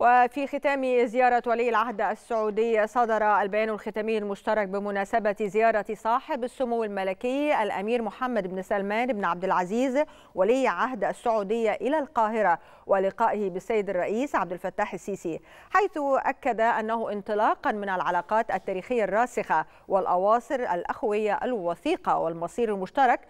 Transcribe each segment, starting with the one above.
وفي ختام زيارة ولي العهد السعودي صدر البيان الختامي المشترك بمناسبة زيارة صاحب السمو الملكي الأمير محمد بن سلمان بن عبد العزيز ولي عهد السعودية إلى القاهرة ولقائه بالسيد الرئيس عبد الفتاح السيسي حيث أكد أنه انطلاقا من العلاقات التاريخية الراسخة والأواصر الأخوية الوثيقة والمصير المشترك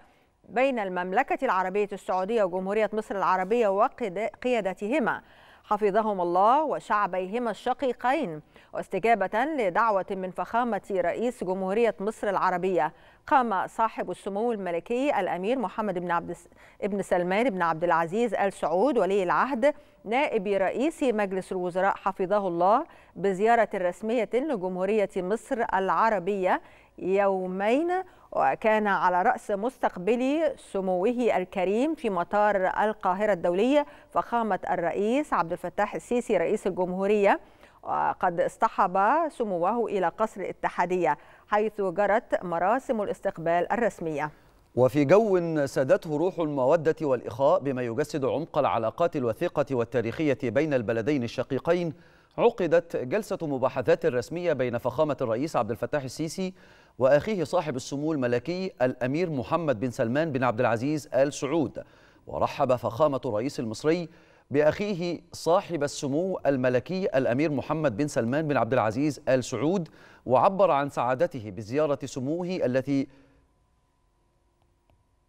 بين المملكة العربية السعودية وجمهورية مصر العربية وقيادتهما حفظهما الله وشعبيهما الشقيقين واستجابة لدعوة من فخامة رئيس جمهورية مصر العربية قام صاحب السمو الملكي الأمير محمد بن عبد ابن سلمان بن عبد العزيز آل سعود ولي العهد نائب رئيس مجلس الوزراء حفظه الله بزيارة رسمية لجمهورية مصر العربية يومين وكان على رأس مستقبلي سموه الكريم في مطار القاهرة الدولية فخامة الرئيس عبد الفتاح السيسي رئيس الجمهورية وقد اصطحب سموه إلى قصر الاتحادية حيث جرت مراسم الاستقبال الرسمية وفي جو سادته روح المودة والإخاء بما يجسد عمق العلاقات الوثيقة والتاريخية بين البلدين الشقيقين عقدت جلسة مباحثات رسمية بين فخامة الرئيس عبد الفتاح السيسي وأخيه صاحب السمو الملكي الأمير محمد بن سلمان بن عبد العزيز آل سعود ورحب فخامة الرئيس المصري بأخيه صاحب السمو الملكي الأمير محمد بن سلمان بن عبد العزيز آل سعود وعبر عن سعادته بزيارة سموه التي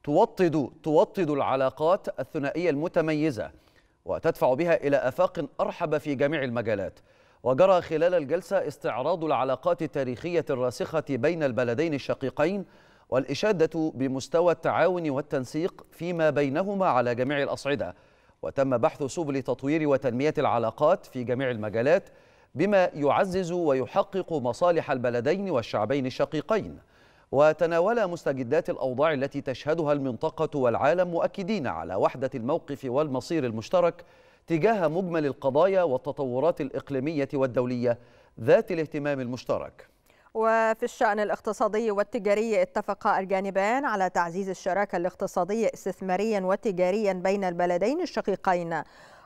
توطد توطد العلاقات الثنائية المتميزة وتدفع بها إلى آفاق أرحب في جميع المجالات وجرى خلال الجلسة استعراض العلاقات التاريخية الراسخة بين البلدين الشقيقين والإشادة بمستوى التعاون والتنسيق فيما بينهما على جميع الأصعدة وتم بحث سبل تطوير وتنمية العلاقات في جميع المجالات بما يعزز ويحقق مصالح البلدين والشعبين الشقيقين وتناول مستجدات الأوضاع التي تشهدها المنطقة والعالم مؤكدين على وحدة الموقف والمصير المشترك تجاه مجمل القضايا والتطورات الإقليمية والدولية ذات الاهتمام المشترك وفي الشأن الاقتصادي والتجاري اتفق الجانبان على تعزيز الشراكة الاقتصادية استثماريا وتجاريا بين البلدين الشقيقين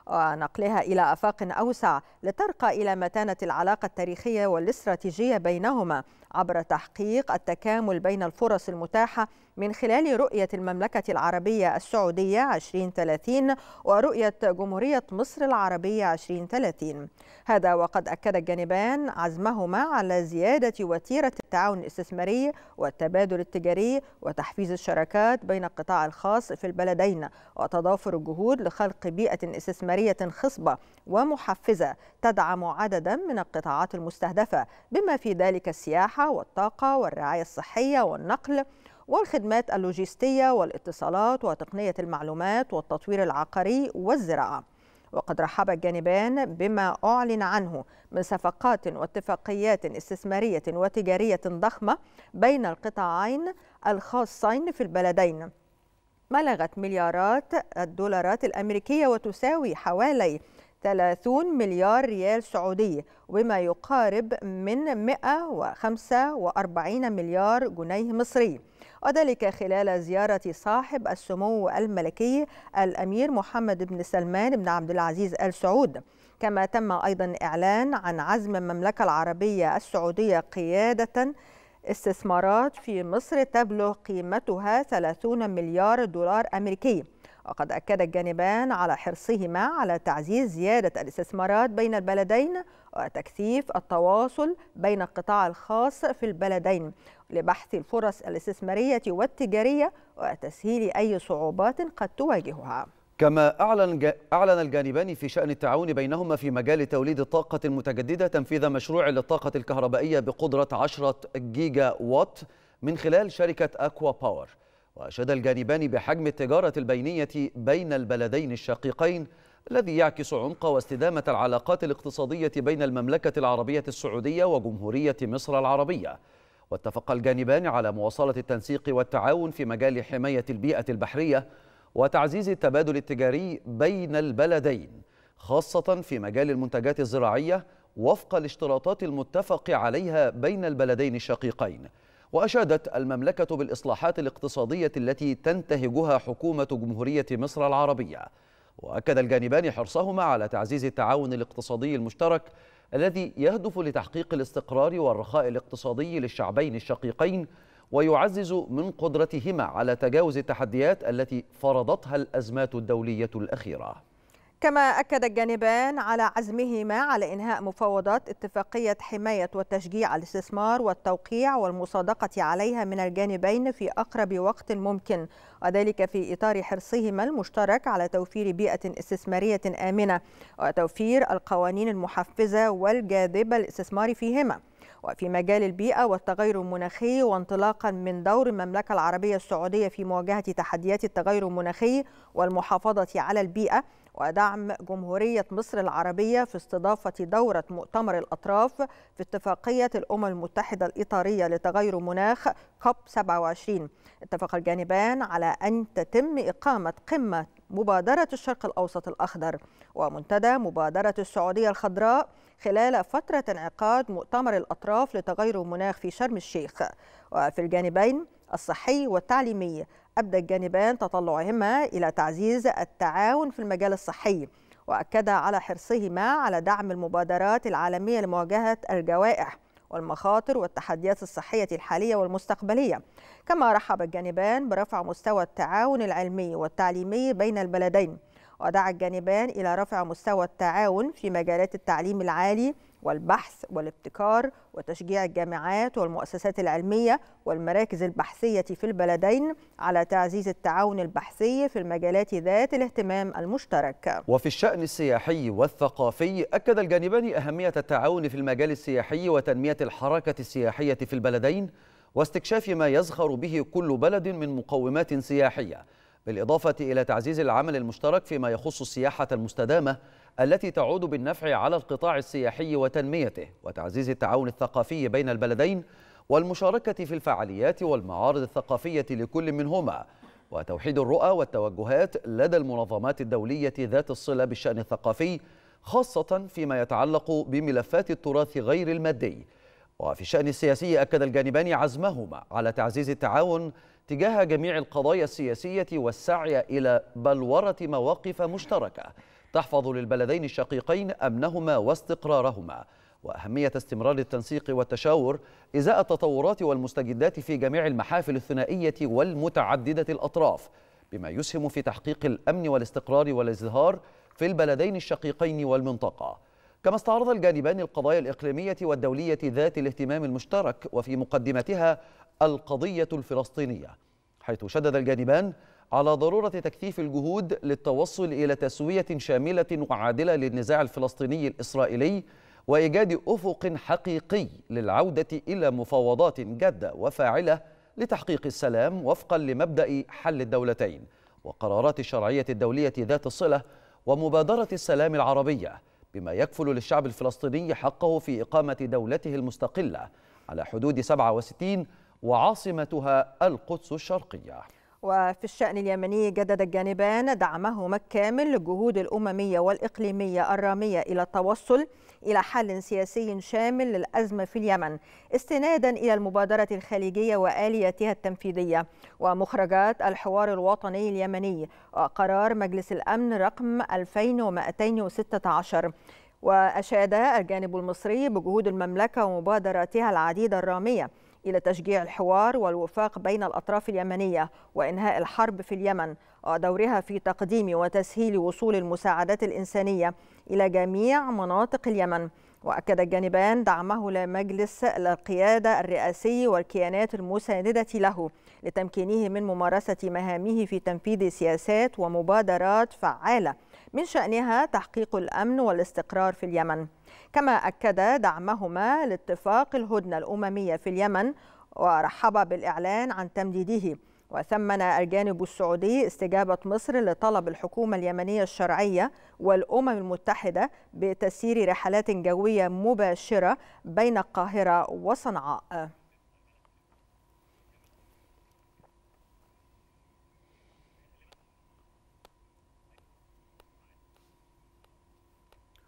ونقلها إلى أفاق أوسع لترقى إلى متانة العلاقة التاريخية والاستراتيجية بينهما عبر تحقيق التكامل بين الفرص المتاحة من خلال رؤية المملكة العربية السعودية 2030 ورؤية جمهورية مصر العربية 2030 هذا وقد أكد الجانبان عزمهما على زيادة وتيرة التعاون الاستثماري والتبادل التجاري وتحفيز الشراكات بين القطاع الخاص في البلدين وتضافر الجهود لخلق بيئة استثمارية خصبة ومحفزة تدعم عددا من القطاعات المستهدفة بما في ذلك السياحة والطاقة والرعاية الصحية والنقل والخدمات اللوجستية والاتصالات وتقنية المعلومات والتطوير العقاري والزراعة وقد رحب الجانبان بما أعلن عنه من صفقات واتفاقيات استثمارية وتجارية ضخمة بين القطاعين الخاصين في البلدين بلغت مليارات الدولارات الأمريكية وتساوي حوالي 30 مليار ريال سعودي وبما يقارب من 145 مليار جنيه مصري وذلك خلال زيارة صاحب السمو الملكي الأمير محمد بن سلمان بن عبد العزيز آل سعود كما تم أيضا إعلان عن عزم المملكة العربية السعودية قيادة استثمارات في مصر تبلغ قيمتها 30 مليار دولار أمريكي وقد أكد الجانبان على حرصهما على تعزيز زيادة الاستثمارات بين البلدين وتكثيف التواصل بين القطاع الخاص في البلدين لبحث الفرص الاستثمارية والتجارية وتسهيل أي صعوبات قد تواجهها كما أعلن, أعلن الجانبان في شأن التعاون بينهما في مجال توليد الطاقة المتجددة تنفيذ مشروع للطاقة الكهربائية بقدرة 10 جيجا وات من خلال شركة أكوا باور وأشاد الجانبان بحجم التجارة البينية بين البلدين الشقيقين الذي يعكس عمق واستدامة العلاقات الاقتصادية بين المملكة العربية السعودية وجمهورية مصر العربية واتفق الجانبان على مواصلة التنسيق والتعاون في مجال حماية البيئة البحرية وتعزيز التبادل التجاري بين البلدين خاصة في مجال المنتجات الزراعية وفق الاشتراطات المتفق عليها بين البلدين الشقيقين وأشادت المملكة بالإصلاحات الاقتصادية التي تنتهجها حكومة جمهورية مصر العربية وأكد الجانبان حرصهما على تعزيز التعاون الاقتصادي المشترك الذي يهدف لتحقيق الاستقرار والرخاء الاقتصادي للشعبين الشقيقين ويعزز من قدرتهما على تجاوز التحديات التي فرضتها الأزمات الدولية الأخيرة كما أكد الجانبان على عزمهما على إنهاء مفاوضات اتفاقية حماية وتشجيع الاستثمار والتوقيع والمصادقة عليها من الجانبين في أقرب وقت ممكن وذلك في إطار حرصهما المشترك على توفير بيئة استثمارية آمنة وتوفير القوانين المحفزة والجاذبة للاستثمار فيهما وفي مجال البيئة والتغير المناخي وانطلاقا من دور المملكة العربية السعودية في مواجهة تحديات التغير المناخي والمحافظة على البيئة ودعم جمهورية مصر العربية في استضافة دورة مؤتمر الأطراف في اتفاقية الأمم المتحدة الإطارية لتغير مناخ كوب 27 اتفق الجانبان على أن تتم إقامة قمة مبادرة الشرق الأوسط الأخضر ومنتدى مبادرة السعودية الخضراء خلال فترة انعقاد مؤتمر الأطراف لتغير المناخ في شرم الشيخ وفي الجانبين الصحي والتعليمي أبدى الجانبان تطلعهما إلى تعزيز التعاون في المجال الصحي وأكدا على حرصهما على دعم المبادرات العالمية لمواجهة الجوائح والمخاطر والتحديات الصحية الحالية والمستقبلية كما رحب الجانبان برفع مستوى التعاون العلمي والتعليمي بين البلدين ودعا الجانبان إلى رفع مستوى التعاون في مجالات التعليم العالي والبحث والابتكار وتشجيع الجامعات والمؤسسات العلمية والمراكز البحثية في البلدين على تعزيز التعاون البحثي في المجالات ذات الاهتمام المشترك وفي الشأن السياحي والثقافي أكد الجانبان أهمية التعاون في المجال السياحي وتنمية الحركة السياحية في البلدين واستكشاف ما يزخر به كل بلد من مقومات سياحية بالإضافة إلى تعزيز العمل المشترك فيما يخص السياحة المستدامة التي تعود بالنفع على القطاع السياحي وتنميته وتعزيز التعاون الثقافي بين البلدين والمشاركة في الفعاليات والمعارض الثقافية لكل منهما وتوحيد الرؤى والتوجهات لدى المنظمات الدولية ذات الصلة بالشأن الثقافي خاصة فيما يتعلق بملفات التراث غير المادي وفي الشأن السياسي أكد الجانبان عزمهما على تعزيز التعاون تجاه جميع القضايا السياسية والسعي إلى بلورة مواقف مشتركة تحفظ للبلدين الشقيقين أمنهما واستقرارهما وأهمية استمرار التنسيق والتشاور إزاء التطورات والمستجدات في جميع المحافل الثنائية والمتعددة الأطراف بما يسهم في تحقيق الأمن والاستقرار والازدهار في البلدين الشقيقين والمنطقة كما استعرض الجانبان القضايا الإقليمية والدولية ذات الاهتمام المشترك وفي مقدمتها القضية الفلسطينية حيث شدد الجانبان على ضرورة تكثيف الجهود للتوصل إلى تسوية شاملة وعادلة للنزاع الفلسطيني الإسرائيلي وإيجاد أفق حقيقي للعودة إلى مفاوضات جادة وفاعلة لتحقيق السلام وفقا لمبدأ حل الدولتين وقرارات الشرعية الدولية ذات الصلة ومبادرة السلام العربية بما يكفل للشعب الفلسطيني حقه في إقامة دولته المستقلة على حدود 67 وعاصمتها القدس الشرقية وفي الشأن اليمني جدد الجانبان دعمهما الكامل للجهود الأممية والإقليمية الرامية إلى التوصل إلى حل سياسي شامل للأزمة في اليمن استنادا إلى المبادرة الخليجية وآلياتها التنفيذية ومخرجات الحوار الوطني اليمني وقرار مجلس الأمن رقم 2216 وأشاد الجانب المصري بجهود المملكة ومبادراتها العديدة الرامية إلى تشجيع الحوار والوفاق بين الأطراف اليمنية وإنهاء الحرب في اليمن ودورها في تقديم وتسهيل وصول المساعدات الإنسانية إلى جميع مناطق اليمن وأكد الجانبان دعمه لمجلس القيادة الرئاسي والكيانات المساندة له لتمكينه من ممارسة مهامه في تنفيذ سياسات ومبادرات فعالة من شأنها تحقيق الأمن والاستقرار في اليمن كما أكد دعمهما لاتفاق الهدنة الأممية في اليمن ورحب بالإعلان عن تمديده وثمن الجانب السعودي استجابة مصر لطلب الحكومة اليمنية الشرعية والأمم المتحدة بتسيير رحلات جوية مباشرة بين القاهرة وصنعاء